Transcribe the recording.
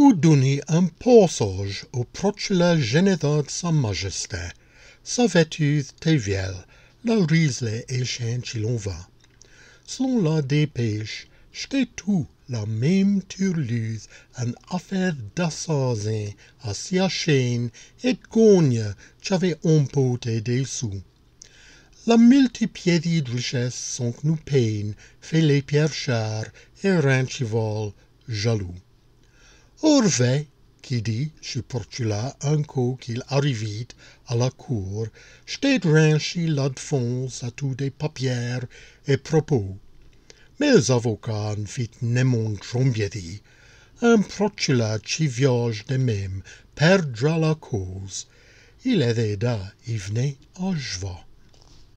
ou donner un passage au la général sa majesté, sa vêtue trivial, la risle et va. Selon la dépêche, j'étais tout la même turluse en affaire d'assassin, à chaîne et Cogne j'avais emporté des sous. La multipiédie de richesses sans nous peine fait les pierres chères et Ranchival jaloux. Orve, qui dit, un coup qu'il arrivit à la cour, j't'ai la l'adfonse à tous des papiers et propos. Mes avocats fit mon trombieri un ci voyage de même perdra la cause, il aida, y venait à